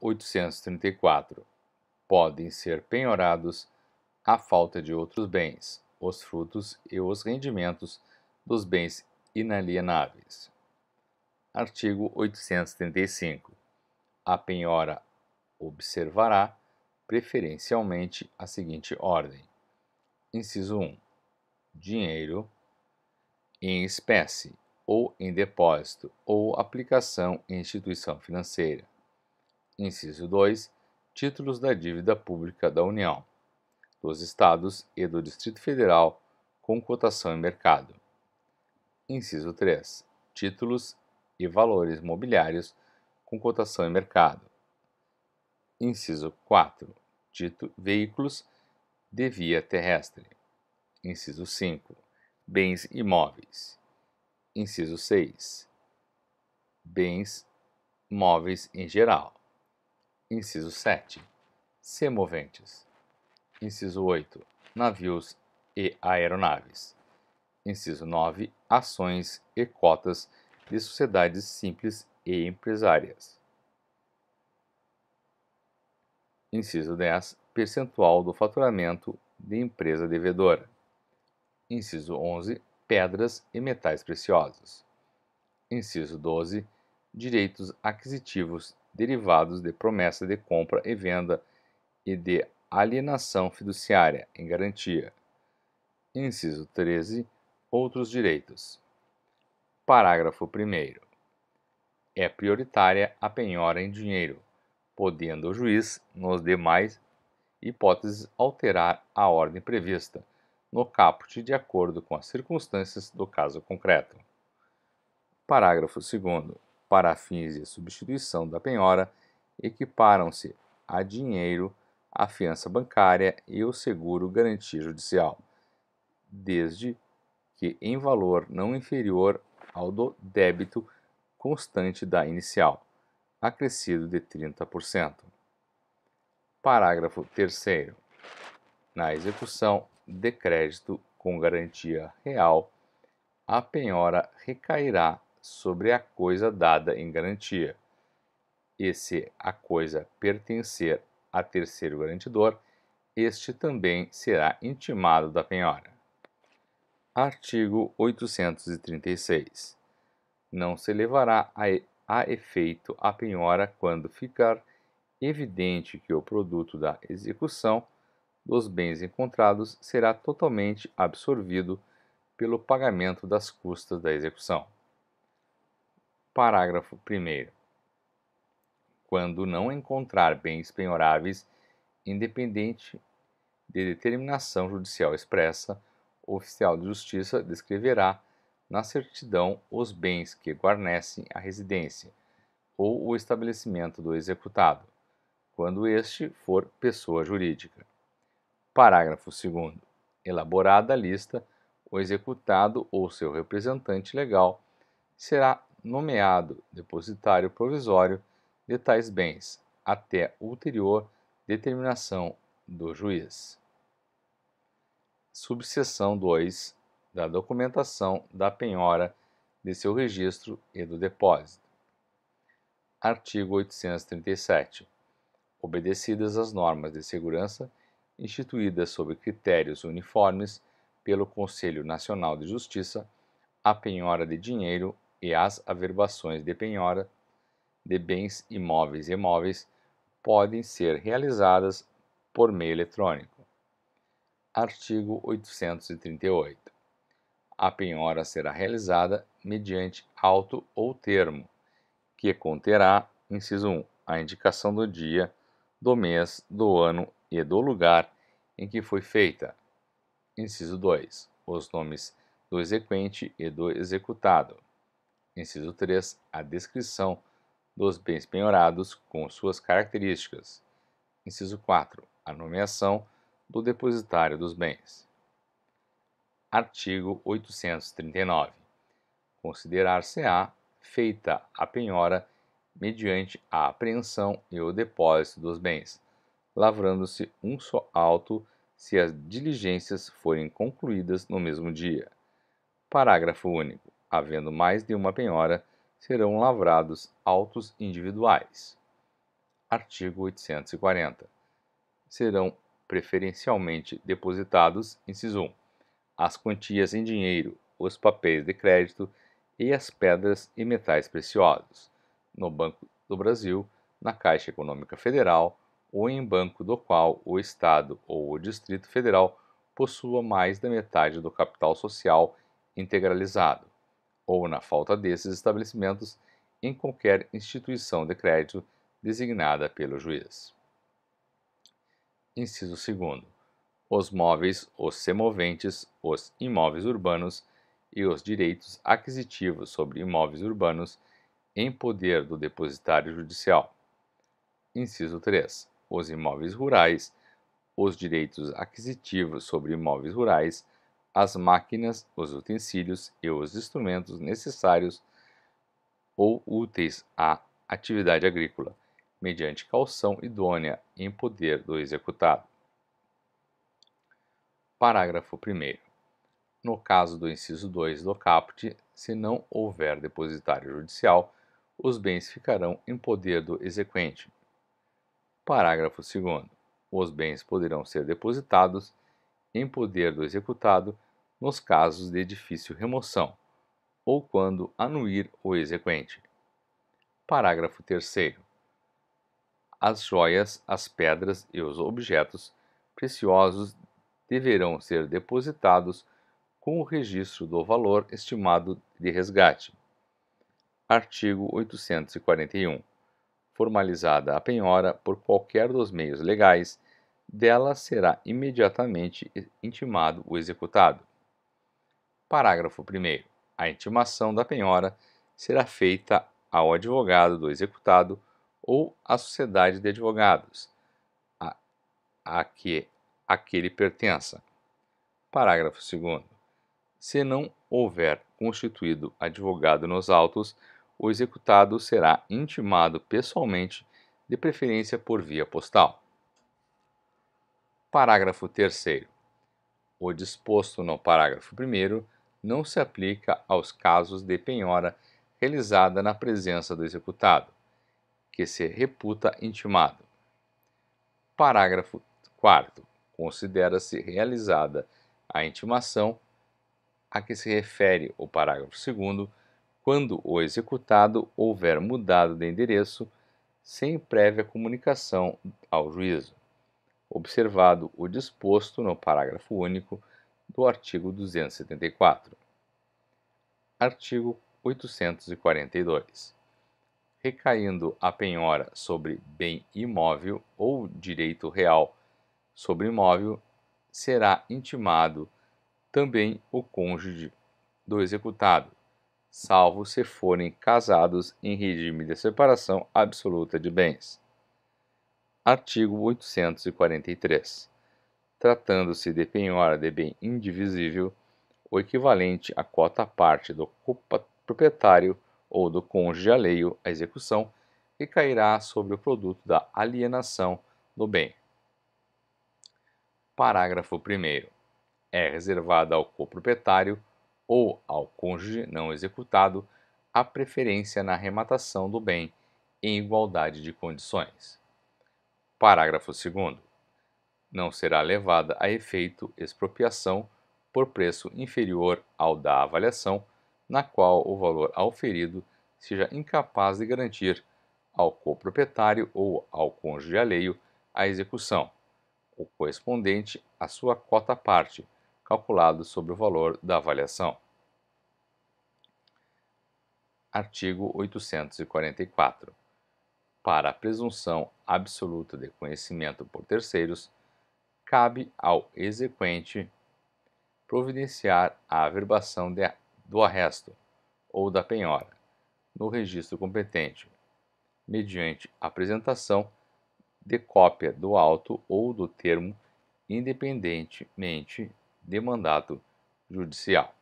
834. Podem ser penhorados a falta de outros bens, os frutos e os rendimentos dos bens inalienáveis. Artigo 835. A penhora observará, preferencialmente, a seguinte ordem: Inciso 1. Dinheiro em espécie ou em depósito ou aplicação em instituição financeira inciso 2, títulos da dívida pública da União, dos Estados e do Distrito Federal com cotação em mercado. Inciso 3, títulos e valores mobiliários com cotação em mercado. Inciso 4, tito, veículos de via terrestre. Inciso 5, bens imóveis. Inciso 6, bens móveis em geral. Inciso 7. Semoventes. Inciso 8. Navios e aeronaves. Inciso 9. Ações e cotas de sociedades simples e empresárias. Inciso 10. Percentual do faturamento de empresa devedora. Inciso 11. Pedras e metais preciosos. Inciso 12. Direitos aquisitivos derivados de promessa de compra e venda e de alienação fiduciária em garantia. Inciso 13. Outros direitos. Parágrafo 1. É prioritária a penhora em dinheiro, podendo o juiz, nos demais hipóteses, alterar a ordem prevista no caput de acordo com as circunstâncias do caso concreto. Parágrafo 2 para fins de substituição da penhora equiparam-se a dinheiro, a fiança bancária e o seguro garantia judicial, desde que em valor não inferior ao do débito constante da inicial, acrescido de 30%. Parágrafo 3. Na execução de crédito com garantia real, a penhora recairá sobre a coisa dada em garantia. E se a coisa pertencer a terceiro garantidor, este também será intimado da penhora. Artigo 836. Não se levará a, a efeito a penhora quando ficar evidente que o produto da execução dos bens encontrados será totalmente absorvido pelo pagamento das custas da execução. Parágrafo 1. Quando não encontrar bens penhoráveis, independente de determinação judicial expressa, o oficial de justiça descreverá na certidão os bens que guarnecem a residência ou o estabelecimento do executado, quando este for pessoa jurídica. Parágrafo 2. Elaborada a lista, o executado ou seu representante legal será nomeado depositário provisório de tais bens até ulterior determinação do juiz. Subseção 2 da documentação da penhora de seu registro e do depósito. Artigo 837. Obedecidas as normas de segurança instituídas sob critérios uniformes pelo Conselho Nacional de Justiça, a penhora de dinheiro e as averbações de penhora de bens imóveis e imóveis podem ser realizadas por meio eletrônico. Artigo 838. A penhora será realizada mediante auto ou termo, que conterá, inciso 1, a indicação do dia, do mês, do ano e do lugar em que foi feita. Inciso 2. Os nomes do exequente e do executado. Inciso 3. A descrição dos bens penhorados com suas características. Inciso 4. A nomeação do depositário dos bens. Artigo 839. Considerar-se-á feita a penhora mediante a apreensão e o depósito dos bens, lavrando-se um só auto se as diligências forem concluídas no mesmo dia. Parágrafo único havendo mais de uma penhora, serão lavrados autos individuais. Artigo 840. Serão preferencialmente depositados, inciso 1, as quantias em dinheiro, os papéis de crédito e as pedras e metais preciosos, no Banco do Brasil, na Caixa Econômica Federal ou em banco do qual o Estado ou o Distrito Federal possua mais da metade do capital social integralizado ou, na falta desses estabelecimentos, em qualquer instituição de crédito designada pelo juiz. Inciso 2. Os móveis, os semoventes, os imóveis urbanos e os direitos aquisitivos sobre imóveis urbanos em poder do depositário judicial. Inciso 3. Os imóveis rurais, os direitos aquisitivos sobre imóveis rurais as máquinas, os utensílios e os instrumentos necessários ou úteis à atividade agrícola, mediante calção idônea em poder do executado. Parágrafo 1. No caso do inciso 2 do caput, se não houver depositário judicial, os bens ficarão em poder do exequente. Parágrafo 2. Os bens poderão ser depositados em poder do executado nos casos de difícil remoção, ou quando anuir o exequente. Parágrafo 3. As joias, as pedras e os objetos preciosos deverão ser depositados com o registro do valor estimado de resgate. Artigo 841. Formalizada a penhora por qualquer dos meios legais, dela será imediatamente intimado o executado. Parágrafo 1. A intimação da penhora será feita ao advogado do executado ou à sociedade de advogados a, a que aquele pertença. Parágrafo 2. Se não houver constituído advogado nos autos, o executado será intimado pessoalmente, de preferência por via postal. Parágrafo 3. O disposto no parágrafo 1 não se aplica aos casos de penhora realizada na presença do executado, que se reputa intimado. Parágrafo 4. Considera-se realizada a intimação a que se refere o parágrafo 2 quando o executado houver mudado de endereço sem prévia comunicação ao juízo, observado o disposto no parágrafo único do artigo 274. Artigo 842. Recaindo a penhora sobre bem imóvel ou direito real sobre imóvel, será intimado também o cônjuge do executado, salvo se forem casados em regime de separação absoluta de bens. Artigo 843 tratando-se de penhora de bem indivisível, o equivalente à cota parte do proprietário ou do cônjuge alheio à execução, recairá cairá sobre o produto da alienação do bem. Parágrafo 1. É reservada ao coproprietário ou ao cônjuge não executado a preferência na arrematação do bem em igualdade de condições. Parágrafo 2 não será levada a efeito expropriação por preço inferior ao da avaliação, na qual o valor auferido seja incapaz de garantir ao coproprietário ou ao cônjuge alheio a execução, o correspondente à sua cota parte, calculado sobre o valor da avaliação. Artigo 844. Para a presunção absoluta de conhecimento por terceiros, cabe ao exequente providenciar a averbação de, do arresto ou da penhora no registro competente, mediante apresentação de cópia do auto ou do termo, independentemente de mandato judicial.